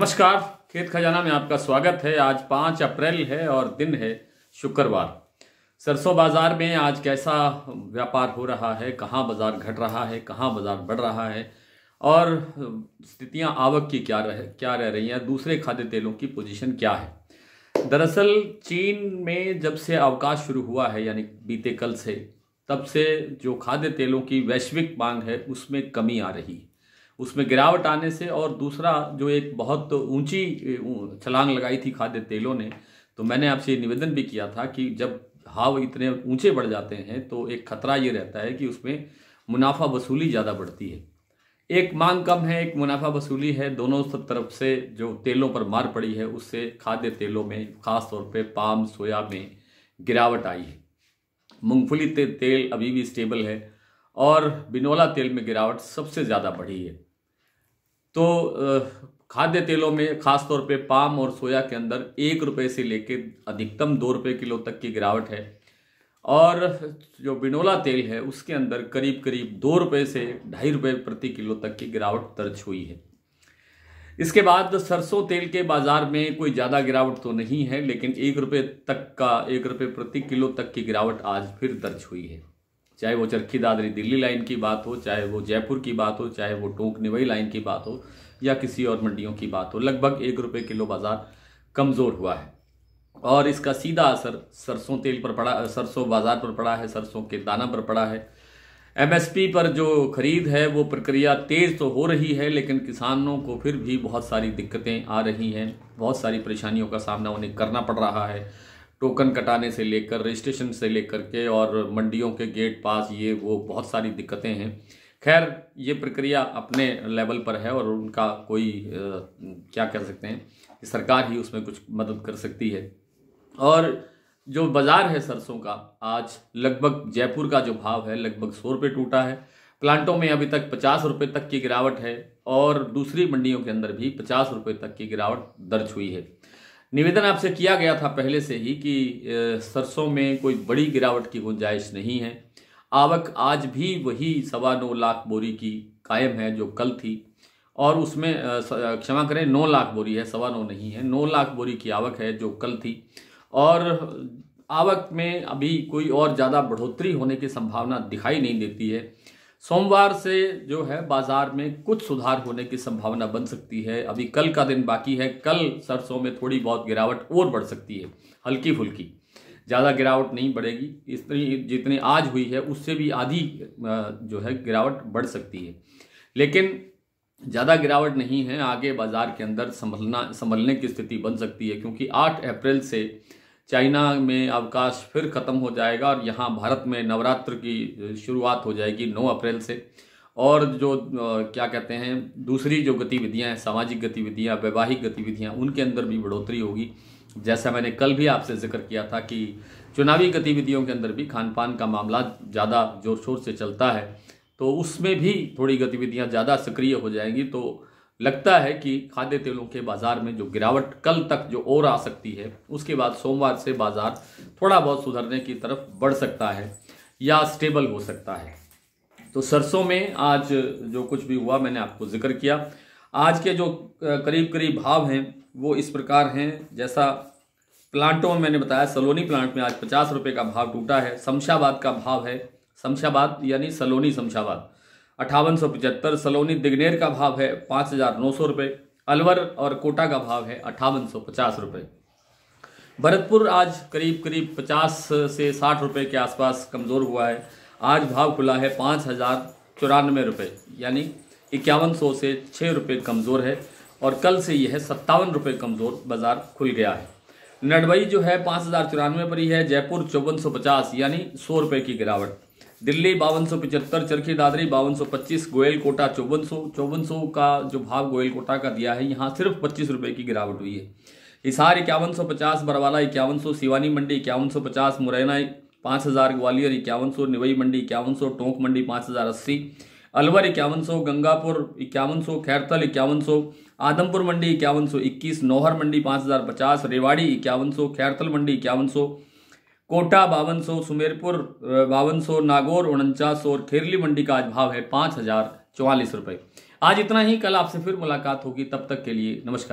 नमस्कार खेत खजाना में आपका स्वागत है आज पाँच अप्रैल है और दिन है शुक्रवार सरसों बाज़ार में आज कैसा व्यापार हो रहा है कहाँ बाज़ार घट रहा है कहाँ बाज़ार बढ़ रहा है और स्थितियां आवक की क्या रह क्या रह रही हैं दूसरे खाद्य तेलों की पोजीशन क्या है दरअसल चीन में जब से अवकाश शुरू हुआ है यानी बीते कल से तब से जो खाद्य तेलों की वैश्विक मांग है उसमें कमी आ रही है उसमें गिरावट आने से और दूसरा जो एक बहुत ऊंची छलांग लगाई थी खाद्य तेलों ने तो मैंने आपसे निवेदन भी किया था कि जब भाव इतने ऊंचे बढ़ जाते हैं तो एक खतरा ये रहता है कि उसमें मुनाफा वसूली ज़्यादा बढ़ती है एक मांग कम है एक मुनाफा वसूली है दोनों तरफ से जो तेलों पर मार पड़ी है उससे खाद्य तेलों में खास तौर पे पाम सोया में गिरावट आई है मूंगफली ते, तेल अभी भी स्टेबल है और बिनोला तेल में गिरावट सबसे ज़्यादा बढ़ी है तो खाद्य तेलों में खासतौर पे पाम और सोया के अंदर एक रुपये से लेकर अधिकतम दो रुपये किलो तक की गिरावट है और जो बिनोला तेल है उसके अंदर करीब करीब दो रुपये से ढाई रुपये प्रति किलो तक की गिरावट दर्ज हुई है इसके बाद सरसों तेल के बाज़ार में कोई ज़्यादा गिरावट तो नहीं है लेकिन एक रुपये तक का एक रुपये प्रति किलो तक की गिरावट आज फिर दर्ज हुई है चाहे वो चरखी दादरी दिल्ली लाइन की बात हो चाहे वो जयपुर की बात हो चाहे वो टोंक निवई लाइन की बात हो या किसी और मंडियों की बात हो लगभग एक रुपये किलो बाज़ार कमज़ोर हुआ है और इसका सीधा असर सरसों तेल पर पड़ा सरसों बाज़ार पर पड़ा है सरसों के दाना पर पड़ा है एमएसपी पर जो खरीद है वो प्रक्रिया तेज़ तो हो रही है लेकिन किसानों को फिर भी बहुत सारी दिक्कतें आ रही हैं बहुत सारी परेशानियों का सामना उन्हें करना पड़ रहा है टोकन कटाने से लेकर रजिस्ट्रेशन से लेकर के और मंडियों के गेट पास ये वो बहुत सारी दिक्कतें हैं खैर ये प्रक्रिया अपने लेवल पर है और उनका कोई आ, क्या कह सकते हैं कि सरकार ही उसमें कुछ मदद कर सकती है और जो बाज़ार है सरसों का आज लगभग जयपुर का जो भाव है लगभग सौ रुपये टूटा है प्लांटों में अभी तक पचास रुपये तक की गिरावट है और दूसरी मंडियों के अंदर भी पचास रुपये तक की गिरावट दर्ज हुई है निवेदन आपसे किया गया था पहले से ही कि सरसों में कोई बड़ी गिरावट की गुंजाइश नहीं है आवक आज भी वही सवा नौ लाख बोरी की कायम है जो कल थी और उसमें क्षमा करें नौ लाख बोरी है सवा नौ नहीं है नौ लाख बोरी की आवक है जो कल थी और आवक में अभी कोई और ज़्यादा बढ़ोतरी होने की संभावना दिखाई नहीं देती है सोमवार से जो है बाजार में कुछ सुधार होने की संभावना बन सकती है अभी कल का दिन बाकी है कल सरसों में थोड़ी बहुत गिरावट और बढ़ सकती है हल्की फुल्की ज़्यादा गिरावट नहीं बढ़ेगी इतनी जितनी आज हुई है उससे भी आधी जो है गिरावट बढ़ सकती है लेकिन ज़्यादा गिरावट नहीं है आगे बाज़ार के अंदर संभलना संभलने की स्थिति बन सकती है क्योंकि आठ अप्रैल से चाइना में अवकाश फिर ख़त्म हो जाएगा और यहाँ भारत में नवरात्र की शुरुआत हो जाएगी 9 अप्रैल से और जो क्या कहते हैं दूसरी जो गतिविधियाँ हैं सामाजिक गतिविधियाँ वैवाहिक गतिविधियाँ उनके अंदर भी बढ़ोतरी होगी जैसा मैंने कल भी आपसे जिक्र किया था कि चुनावी गतिविधियों के अंदर भी खान पान का मामला ज़्यादा ज़ोर शोर से चलता है तो उसमें भी थोड़ी गतिविधियाँ ज़्यादा सक्रिय हो जाएंगी तो लगता है कि खाद्य तेलों के बाज़ार में जो गिरावट कल तक जो और आ सकती है उसके बाद सोमवार से बाज़ार थोड़ा बहुत सुधरने की तरफ बढ़ सकता है या स्टेबल हो सकता है तो सरसों में आज जो कुछ भी हुआ मैंने आपको जिक्र किया आज के जो करीब करीब भाव हैं वो इस प्रकार हैं जैसा प्लांटों में मैंने बताया सलोनी प्लांट में आज पचास रुपये का भाव टूटा है शमशाबाद का भाव है शमशाबाद यानी सलोनी शमशाबाद अट्ठावन सौ पचहत्तर सलोनी दिगनेर का भाव है पाँच हज़ार नौ सौ रुपये अलवर और कोटा का भाव है अट्ठावन सौ पचास रुपये भरतपुर आज करीब करीब पचास से साठ रुपये के आसपास कमज़ोर हुआ है आज भाव खुला है पाँच हज़ार चौरानवे रुपये यानी इक्यावन सौ से छः रुपये कमज़ोर है और कल से यह सत्तावन रुपये कमज़ोर बाज़ार खुल गया है नडवई जो है पाँच हज़ार चौरानवे पर ही है जयपुर चौवन सौ पचास यानी सौ रुपये की गिरावट दिल्ली बावन सौ पिचहत्तर चरखी दादरी बावन सौ पच्चीस गोयल कोटा चौवन सौ चौवन सौ का जो भाव गोयल कोटा का दिया है यहाँ सिर्फ पच्चीस रुपये की गिरावट हुई है हिसार इक्यावन सौ पचास बरवाला इक्यावन सौ सिवानी मंडी इक्यावन सौ पचास मुरैना पाँच हज़ार ग्वालियर इक्यावन सौ निवई मंडी इक्यावन सौ टोंक मंडी पाँच हज़ार अस्सी अलवर इक्यावन सौ गंगापुर इक्यावन सौ खैरथल इक्यावन सौ आदमपुर मंडी इक्यावन सौ इक्कीस नौहर मंडी पाँच हज़ार पचास रेवाड़ी इक्यावन सौ खैरतल मंडी इक्यावन सौ कोटा बावन सौ सुमेरपुर बावन सौ नागौर उनचास और खेरली मंडी का आज भाव है पाँच हजार चौवालीस रुपये आज इतना ही कल आपसे फिर मुलाकात होगी तब तक के लिए नमस्कार